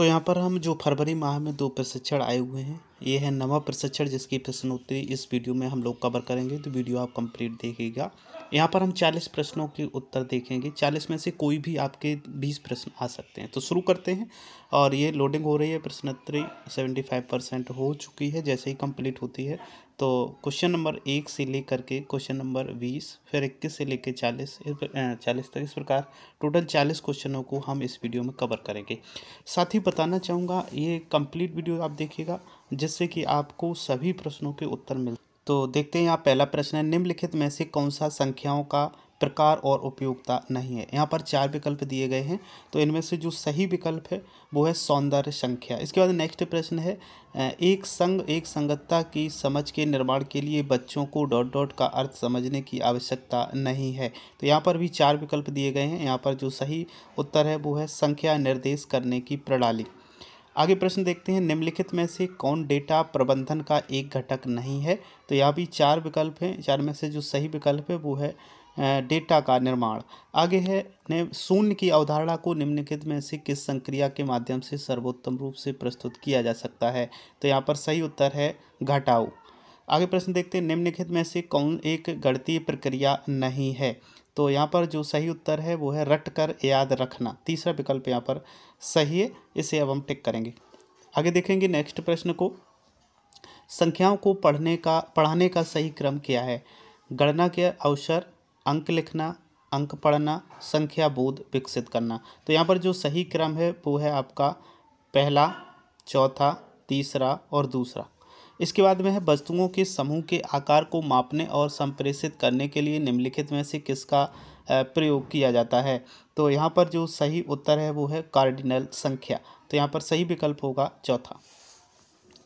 तो यहाँ पर हम जो फरवरी माह में दो प्रशिक्षण आए हुए हैं ये है नवा प्रशिक्षण जिसकी प्रश्नोत्तरी इस वीडियो में हम लोग कवर करेंगे तो वीडियो आप कंप्लीट देखिएगा यहाँ पर हम चालीस प्रश्नों के उत्तर देखेंगे चालीस में से कोई भी आपके बीस प्रश्न आ सकते हैं तो शुरू करते हैं और ये लोडिंग हो रही है प्रश्नोत्तरी सेवेंटी फाइव परसेंट हो चुकी है जैसे ही कंप्लीट होती है तो क्वेश्चन नंबर एक से लेकर के क्वेश्चन नंबर बीस फिर इक्कीस से लेकर चालीस चालीस तक इस प्रकार टोटल चालीस क्वेश्चनों को हम इस वीडियो में कवर करेंगे साथ ही बताना चाहूँगा ये कम्प्लीट वीडियो आप देखिएगा जिससे कि आपको सभी प्रश्नों के उत्तर मिल तो देखते हैं यहाँ पहला प्रश्न है निम्नलिखित में से कौन सा संख्याओं का प्रकार और उपयोगिता नहीं है यहाँ पर चार विकल्प दिए गए हैं तो इनमें से जो सही विकल्प है वो है सौंदर्य संख्या इसके बाद नेक्स्ट प्रश्न है एक संग एक संगतता की समझ के निर्माण के लिए बच्चों को डॉट डॉट का अर्थ समझने की आवश्यकता नहीं है तो यहाँ पर भी चार विकल्प दिए गए हैं यहाँ पर जो सही उत्तर है वो है संख्या निर्देश करने की प्रणाली आगे प्रश्न देखते हैं निम्नलिखित में से कौन डेटा प्रबंधन का एक घटक नहीं है तो यहाँ भी चार विकल्प हैं चार में से जो सही विकल्प है वो है डेटा का निर्माण आगे है ने शून्य की अवधारणा को निम्नलिखित में से किस संक्रिया के माध्यम से सर्वोत्तम रूप से प्रस्तुत किया जा सकता है तो यहाँ पर सही उत्तर है घटाओ आगे प्रश्न देखते हैं निम्नलिखित में से कौन एक गणतीय प्रक्रिया नहीं है तो यहाँ पर जो सही उत्तर है वो है रट कर याद रखना तीसरा विकल्प यहाँ पर सही है इसे अब हम टिक करेंगे आगे देखेंगे नेक्स्ट प्रश्न को संख्याओं को पढ़ने का पढ़ाने का सही क्रम क्या है गणना के अवसर अंक लिखना अंक पढ़ना संख्या बोध विकसित करना तो यहाँ पर जो सही क्रम है वो है आपका पहला चौथा तीसरा और दूसरा इसके बाद में है वस्तुओं के समूह के आकार को मापने और संप्रेषित करने के लिए निम्नलिखित में से किसका प्रयोग किया जाता है तो यहाँ पर जो सही उत्तर है वो है कार्डिनल संख्या तो यहाँ पर सही विकल्प होगा चौथा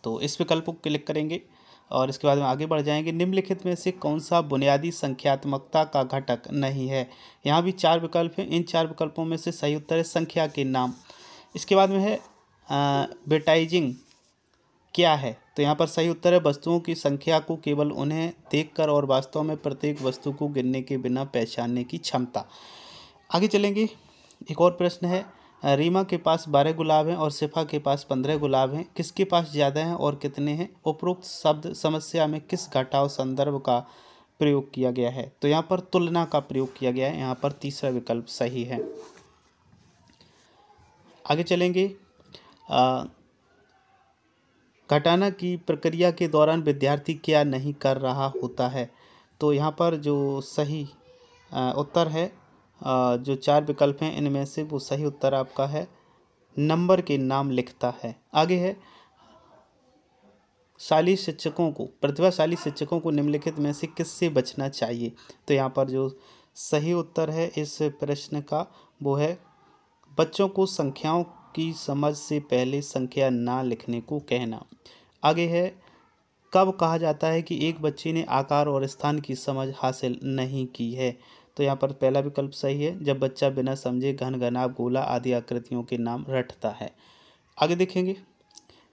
तो इस विकल्प को क्लिक करेंगे और इसके बाद में आगे बढ़ जाएंगे निम्नलिखित में से कौन सा बुनियादी संख्यात्मकता का घटक नहीं है यहाँ भी चार विकल्प हैं इन चार विकल्पों में से सही उत्तर है संख्या के नाम इसके बाद में है बेटाइजिंग क्या है तो यहाँ पर सही उत्तर है वस्तुओं की संख्या को केवल उन्हें देखकर और वास्तव में प्रत्येक वस्तु को गिनने के बिना पहचानने की क्षमता आगे चलेंगे एक और प्रश्न है रीमा के पास बारह गुलाब हैं और सिफा के पास पंद्रह गुलाब हैं किसके पास ज़्यादा हैं और कितने हैं उपरोक्त शब्द समस्या में किस घटाव संदर्भ का प्रयोग किया गया है तो यहाँ पर तुलना का प्रयोग किया गया है यहाँ पर तीसरा विकल्प सही है आगे चलेंगे आ, घटाना की प्रक्रिया के दौरान विद्यार्थी क्या नहीं कर रहा होता है तो यहाँ पर जो सही उत्तर है जो चार विकल्प हैं इनमें से वो सही उत्तर आपका है नंबर के नाम लिखता है आगे है शाली शिक्षकों को प्रतिभाशाली शिक्षकों को निम्नलिखित में से किससे बचना चाहिए तो यहाँ पर जो सही उत्तर है इस प्रश्न का वो है बच्चों को संख्याओं आपकी समझ से पहले संख्या ना लिखने को कहना आगे है कब कहा जाता है कि एक बच्चे ने आकार और स्थान की समझ हासिल नहीं की है तो यहाँ पर पहला विकल्प सही है जब बच्चा बिना समझे घन घनाभ गोला आदि आकृतियों के नाम रटता है आगे देखेंगे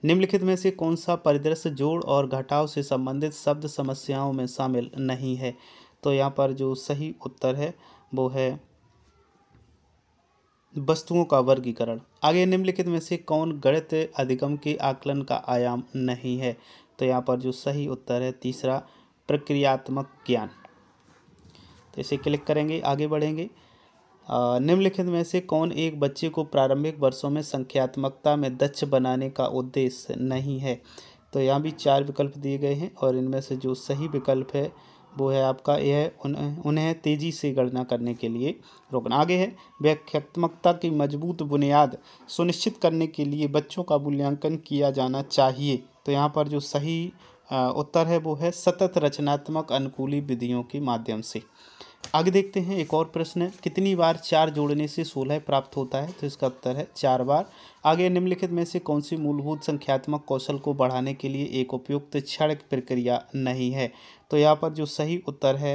निम्नलिखित में से कौन सा परिदृश्य जोड़ और घटाव से संबंधित शब्द समस्याओं में शामिल नहीं है तो यहाँ पर जो सही उत्तर है वो है वस्तुओं का वर्गीकरण आगे निम्नलिखित में से कौन गणित अधिगम के आकलन का आयाम नहीं है तो यहाँ पर जो सही उत्तर है तीसरा प्रक्रियात्मक ज्ञान तो इसे क्लिक करेंगे आगे बढ़ेंगे निम्नलिखित में से कौन एक बच्चे को प्रारंभिक वर्षों में संख्यात्मकता में दक्ष बनाने का उद्देश्य नहीं है तो यहाँ भी चार विकल्प दिए गए हैं और इनमें से जो सही विकल्प है वो है आपका यह उन्हें तेजी से गणना करने के लिए रोकना आगे है व्याख्यात्मकता की मजबूत बुनियाद सुनिश्चित करने के लिए बच्चों का मूल्यांकन किया जाना चाहिए तो यहाँ पर जो सही उत्तर है वो है सतत रचनात्मक अनुकूली विधियों के माध्यम से आगे देखते हैं एक और प्रश्न कितनी बार चार जोड़ने से सोलह प्राप्त होता है तो इसका उत्तर है चार बार आगे निम्नलिखित में से कौन सी मूलभूत संख्यात्मक कौशल को बढ़ाने के लिए एक उपयुक्त क्षण प्रक्रिया नहीं है तो यहाँ पर जो सही उत्तर है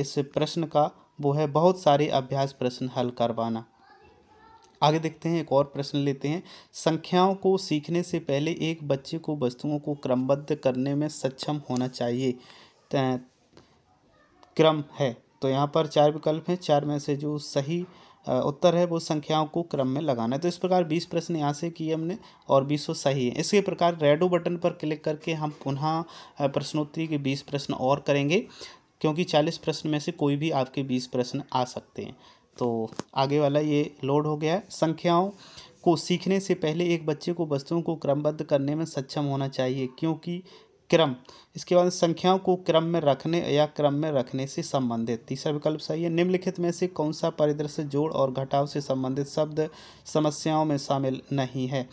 इस प्रश्न का वो है बहुत सारे अभ्यास प्रश्न हल करवाना आगे देखते हैं एक और प्रश्न लेते हैं संख्याओं को सीखने से पहले एक बच्चे को वस्तुओं को क्रमबद्ध करने में सक्षम होना चाहिए क्रम है तो यहाँ पर चार विकल्प हैं चार में से जो सही उत्तर है वो संख्याओं को क्रम में लगाना है तो इस प्रकार बीस प्रश्न यहाँ से किए हमने और बीसों सही है इसी प्रकार रेडो बटन पर क्लिक करके हम पुनः प्रश्नोत्तरी के बीस प्रश्न और करेंगे क्योंकि चालीस प्रश्न में से कोई भी आपके बीस प्रश्न आ सकते हैं तो आगे वाला ये लोड हो गया है संख्याओं को सीखने से पहले एक बच्चे को वस्तुओं को क्रमबद्ध करने में सक्षम होना चाहिए क्योंकि क्रम इसके बाद संख्याओं को क्रम में रखने या क्रम में रखने से संबंधित तीसरा विकल्प सही है निम्नलिखित में से कौन सा परिदृश्य जोड़ और घटाव से संबंधित शब्द समस्याओं में शामिल नहीं है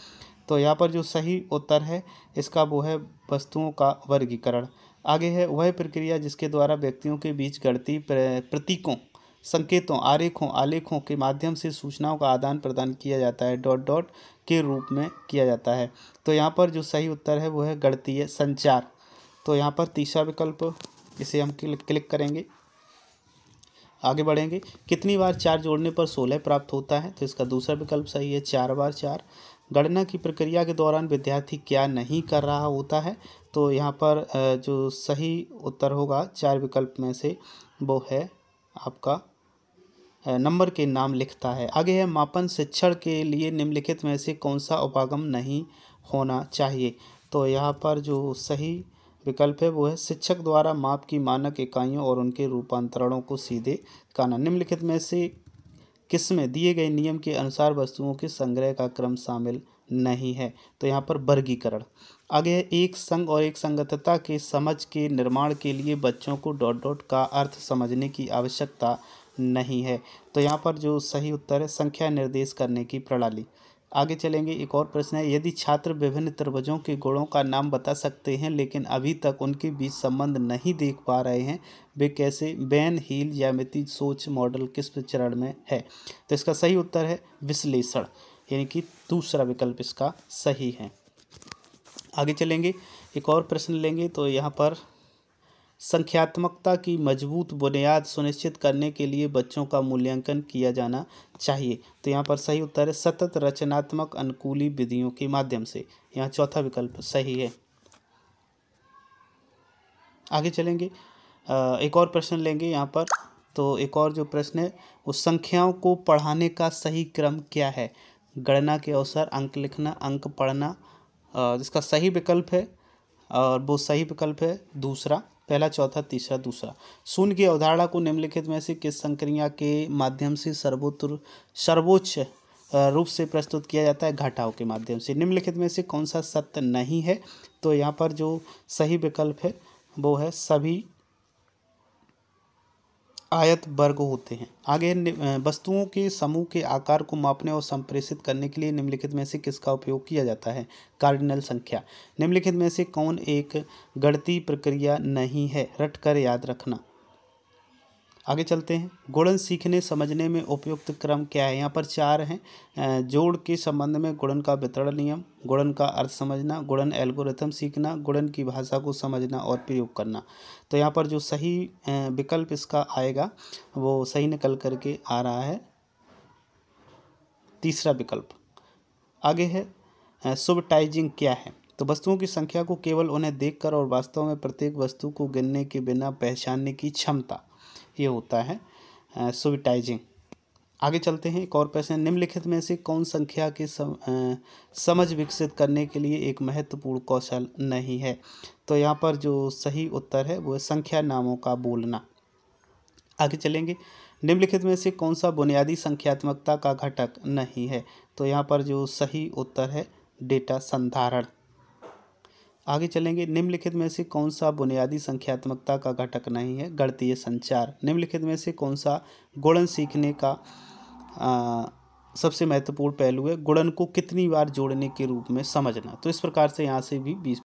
तो यहाँ पर जो सही उत्तर है इसका वो है वस्तुओं का वर्गीकरण आगे है वह प्रक्रिया जिसके द्वारा व्यक्तियों के बीच गणती प्रतीकों संकेतों आरेखों आलेखों के माध्यम से सूचनाओं का आदान प्रदान किया जाता है डॉट डॉट के रूप में किया जाता है तो यहाँ पर जो सही उत्तर है वो है गणतीय संचार तो यहाँ पर तीसरा विकल्प इसे हम क्लिक करेंगे आगे बढ़ेंगे कितनी बार चार जोड़ने पर सोलह प्राप्त होता है तो इसका दूसरा विकल्प सही है चार बार चार गणना की प्रक्रिया के दौरान विद्यार्थी क्या नहीं कर रहा होता है तो यहाँ पर जो सही उत्तर होगा चार विकल्प में से वो है आपका नंबर के नाम लिखता है आगे है मापन शिक्षण के लिए निम्नलिखित में से कौन सा उपागम नहीं होना चाहिए तो यहाँ पर जो सही विकल्प है वो है शिक्षक द्वारा माप की मानक इकाइयों और उनके रूपांतरणों को सीधे काना निम्नलिखित में से किसमें दिए गए नियम के अनुसार वस्तुओं के संग्रह का क्रम शामिल नहीं है तो यहाँ पर वर्गीकरण आगे एक संघ और एक संगतता के समझ के निर्माण के लिए बच्चों को डॉट डॉट का अर्थ समझने की आवश्यकता नहीं है तो यहाँ पर जो सही उत्तर है संख्या निर्देश करने की प्रणाली आगे चलेंगे एक और प्रश्न है यदि छात्र विभिन्न त्रिभुजों के गुणों का नाम बता सकते हैं लेकिन अभी तक उनके बीच संबंध नहीं देख पा रहे हैं वे कैसे बैन हील मिति सोच मॉडल किस चरण में है तो इसका सही उत्तर है विश्लेषण यानी कि दूसरा विकल्प इसका सही है आगे चलेंगे एक और प्रश्न लेंगे तो यहाँ पर संख्यात्मकता की मजबूत बुनियाद सुनिश्चित करने के लिए बच्चों का मूल्यांकन किया जाना चाहिए तो यहाँ पर सही उत्तर है सतत रचनात्मक अनुकूली विधियों के माध्यम से यहाँ चौथा विकल्प सही है आगे चलेंगे एक और प्रश्न लेंगे यहाँ पर तो एक और जो प्रश्न है वो संख्याओं को पढ़ाने का सही क्रम क्या है गणना के अवसर अंक लिखना अंक पढ़ना जिसका सही विकल्प है और वो सही विकल्प है दूसरा पहला चौथा तीसरा दूसरा शून्य की अवधारणा को निम्नलिखित में से किस संक्रिया के माध्यम से सर्वोत्तर सर्वोच्च रूप से प्रस्तुत किया जाता है घटाओं के माध्यम से निम्नलिखित में से कौन सा सत्य नहीं है तो यहाँ पर जो सही विकल्प है वो है सभी आयत वर्ग होते हैं आगे वस्तुओं के समूह के आकार को मापने और संप्रेषित करने के लिए निम्नलिखित में से किसका उपयोग किया जाता है कार्डिनल संख्या निम्नलिखित में से कौन एक गणती प्रक्रिया नहीं है रट कर याद रखना आगे चलते हैं गुणन सीखने समझने में उपयुक्त क्रम क्या है यहाँ पर चार हैं जोड़ के संबंध में गुणन का वितरण नियम गुणन का अर्थ समझना गुणन एल्गोरिथम सीखना गुणन की भाषा को समझना और प्रयोग करना तो यहाँ पर जो सही विकल्प इसका आएगा वो सही निकल करके आ रहा है तीसरा विकल्प आगे है सुबटाइजिंग क्या है तो वस्तुओं की संख्या को केवल उन्हें देखकर और वास्तव में प्रत्येक वस्तु को गिनने के बिना पहचानने की क्षमता ये होता है सुविटाइजिंग आगे चलते हैं एक और प्रश्न निम्नलिखित में से कौन संख्या के सम, आ, समझ विकसित करने के लिए एक महत्वपूर्ण कौशल नहीं है तो यहाँ पर जो सही उत्तर है वो है संख्या नामों का बोलना आगे चलेंगे निम्नलिखित में से कौन सा बुनियादी संख्यात्मकता का घटक नहीं है तो यहाँ पर जो सही उत्तर है डेटा संधारण आगे चलेंगे निम्नलिखित में से कौन सा बुनियादी संख्यात्मकता का घटक नहीं है गणतीय संचार निम्नलिखित में से कौन सा गुणन सीखने का आ, सबसे महत्वपूर्ण पहलू है गुणन को कितनी बार जोड़ने के रूप में समझना तो इस प्रकार से यहाँ से भी बीस